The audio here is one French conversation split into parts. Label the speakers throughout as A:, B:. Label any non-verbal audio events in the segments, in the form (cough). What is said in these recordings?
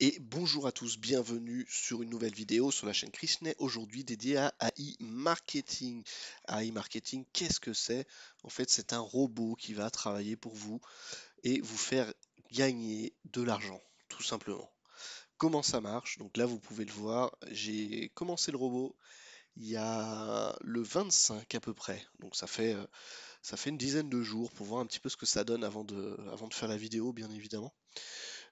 A: et bonjour à tous, bienvenue sur une nouvelle vidéo sur la chaîne Chrisnet aujourd'hui dédiée à AI Marketing. AI Marketing, qu'est-ce que c'est En fait, c'est un robot qui va travailler pour vous et vous faire gagner de l'argent, tout simplement. Comment ça marche Donc là, vous pouvez le voir, j'ai commencé le robot il y a le 25 à peu près, donc ça fait, euh, ça fait une dizaine de jours pour voir un petit peu ce que ça donne avant de, avant de faire la vidéo, bien évidemment.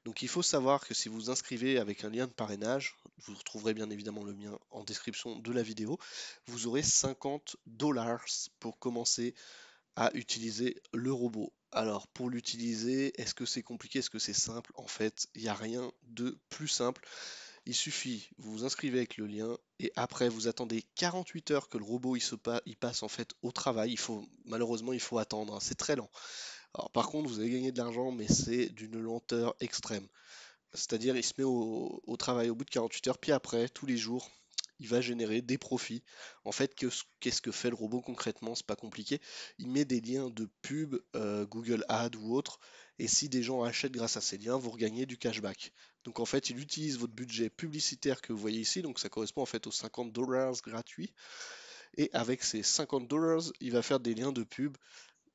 A: Donc il faut savoir que si vous inscrivez avec un lien de parrainage, vous retrouverez bien évidemment le mien en description de la vidéo, vous aurez 50 dollars pour commencer à utiliser le robot. Alors pour l'utiliser, est-ce que c'est compliqué, est-ce que c'est simple En fait, il n'y a rien de plus simple. Il suffit, vous vous inscrivez avec le lien et après vous attendez 48 heures que le robot il, se il passe en fait au travail. Il faut, malheureusement, il faut attendre, hein. c'est très lent par contre, vous allez gagner de l'argent, mais c'est d'une lenteur extrême. C'est-à-dire, il se met au, travail au bout de 48 heures, puis après, tous les jours, il va générer des profits. En fait, qu'est-ce que fait le robot concrètement C'est pas compliqué. Il met des liens de pub, euh, Google Ads ou autre, et si des gens achètent grâce à ces liens, vous regagnez du cashback. Donc en fait, il utilise votre budget publicitaire que vous voyez ici, donc ça correspond en fait aux 50 dollars gratuits. Et avec ces 50 dollars, il va faire des liens de pub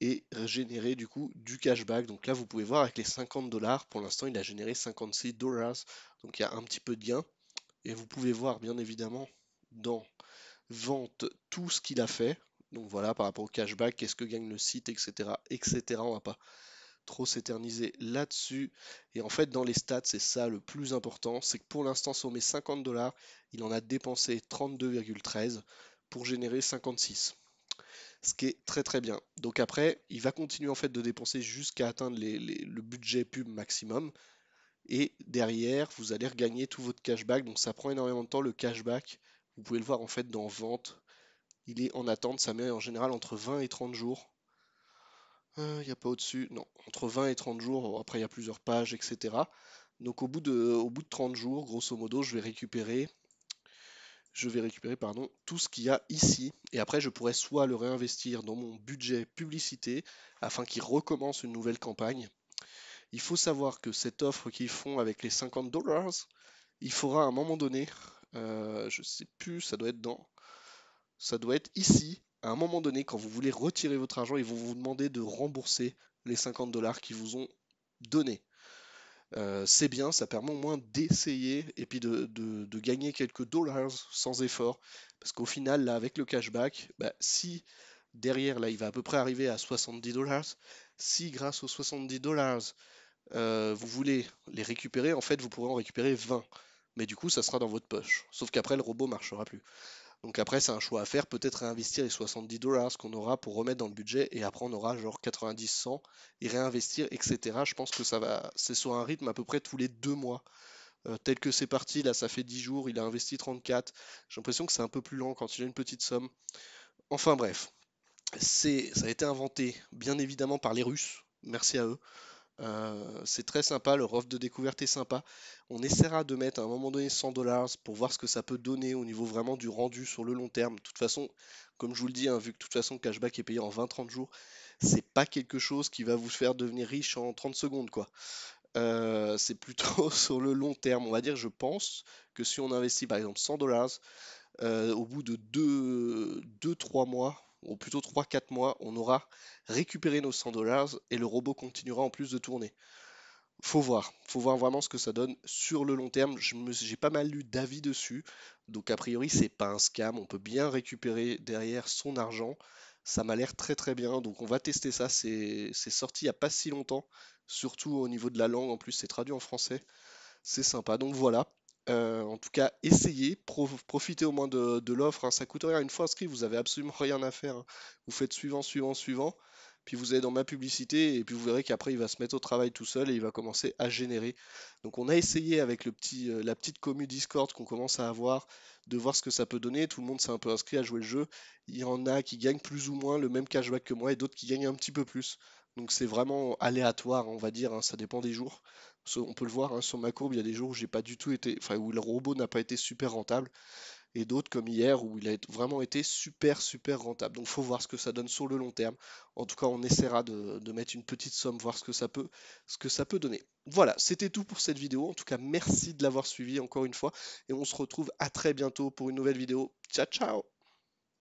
A: et euh, générer du coup du cashback. Donc là, vous pouvez voir avec les 50 dollars, pour l'instant, il a généré 56 dollars. Donc il y a un petit peu de gain. Et vous pouvez voir, bien évidemment, dans vente, tout ce qu'il a fait. Donc voilà, par rapport au cashback, qu'est-ce que gagne le site, etc. etc. On va pas trop s'éterniser là-dessus. Et en fait, dans les stats, c'est ça le plus important. C'est que pour l'instant, sur mes 50 dollars, il en a dépensé 32,13 pour générer 56 ce qui est très très bien. Donc après, il va continuer en fait de dépenser jusqu'à atteindre le budget pub maximum. Et derrière, vous allez regagner tout votre cashback. Donc ça prend énormément de temps. Le cashback, vous pouvez le voir en fait dans vente. Il est en attente. Ça met en général entre 20 et 30 jours. Euh, il n'y a pas au-dessus. Non, entre 20 et 30 jours. Après, il y a plusieurs pages, etc. Donc au bout, de, au bout de 30 jours, grosso modo, je vais récupérer je vais récupérer pardon, tout ce qu'il y a ici. Et après, je pourrais soit le réinvestir dans mon budget publicité afin qu'il recommence une nouvelle campagne. Il faut savoir que cette offre qu'ils font avec les 50 dollars, il faudra à un moment donné, je euh, je sais plus, ça doit être dans, ça doit être ici. À un moment donné, quand vous voulez retirer votre argent, ils vont vous demander de rembourser les 50 dollars qu'ils vous ont donnés. Euh, c'est bien, ça permet au moins d'essayer et puis de, gagner quelques dollars sans effort. Parce qu'au final, là, avec le cashback, bah, si derrière, là, il va à peu près arriver à 70 dollars, si grâce aux 70 dollars, euh, vous voulez les récupérer, en fait, vous pourrez en récupérer 20. Mais du coup, ça sera dans votre poche. Sauf qu'après, le robot marchera plus. Donc après, c'est un choix à faire, peut-être réinvestir les 70 dollars qu'on aura pour remettre dans le budget, et après on aura genre 90, 100, et réinvestir, etc. Je pense que ça va, c'est sur un rythme à peu près tous les deux mois. Euh, tel que c'est parti, là ça fait 10 jours, il a investi 34, j'ai l'impression que c'est un peu plus lent quand il a une petite somme. Enfin bref, ça a été inventé bien évidemment par les Russes, merci à eux. Euh, c'est très sympa, leur offre de découverte est sympa. On essaiera de mettre à un moment donné 100 dollars pour voir ce que ça peut donner au niveau vraiment du rendu sur le long terme. De toute façon, comme je vous le dis, hein, vu que de toute façon cashback est payé en 20-30 jours, c'est pas quelque chose qui va vous faire devenir riche en 30 secondes quoi. Euh, c'est plutôt (laughs) sur le long terme. On va dire, je pense que si on investit par exemple 100 dollars, euh, au bout de 2-3 mois, ou plutôt 3-4 mois, on aura récupéré nos 100 dollars et le robot continuera en plus de tourner. Faut voir, faut voir vraiment ce que ça donne sur le long terme. J'ai pas mal lu d'avis dessus, donc a priori c'est pas un scam, on peut bien récupérer derrière son argent. Ça m'a l'air très très bien, donc on va tester ça. C'est sorti il n'y a pas si longtemps, surtout au niveau de la langue en plus, c'est traduit en français. C'est sympa, donc voilà, euh, en tout cas, essayez, profitez au moins de, l'offre. Hein. Ça coûte rien. Une fois inscrit, vous avez absolument rien à faire. Hein. Vous faites suivant, suivant, suivant. Puis vous allez dans ma publicité et puis vous verrez qu'après il va se mettre au travail tout seul et il va commencer à générer. Donc on a essayé avec le petit, euh, la petite commu Discord qu'on commence à avoir de voir ce que ça peut donner. Tout le monde s'est un peu inscrit à jouer le jeu. Il y en a qui gagnent plus ou moins le même cashback que moi et d'autres qui gagnent un petit peu plus. Donc c'est vraiment aléatoire, on va dire, hein. ça dépend des jours on peut le voir hein, sur ma courbe, il y a des jours où j'ai pas du tout été, enfin où le robot n'a pas été super rentable, et d'autres comme hier où il a vraiment été super super rentable. Donc faut voir ce que ça donne sur le long terme. En tout cas, on essaiera de, mettre une petite somme, voir ce que ça peut, ce que ça peut donner. Voilà, c'était tout pour cette vidéo. En tout cas, merci de l'avoir suivi encore une fois, et on se retrouve à très bientôt pour une nouvelle vidéo. Ciao ciao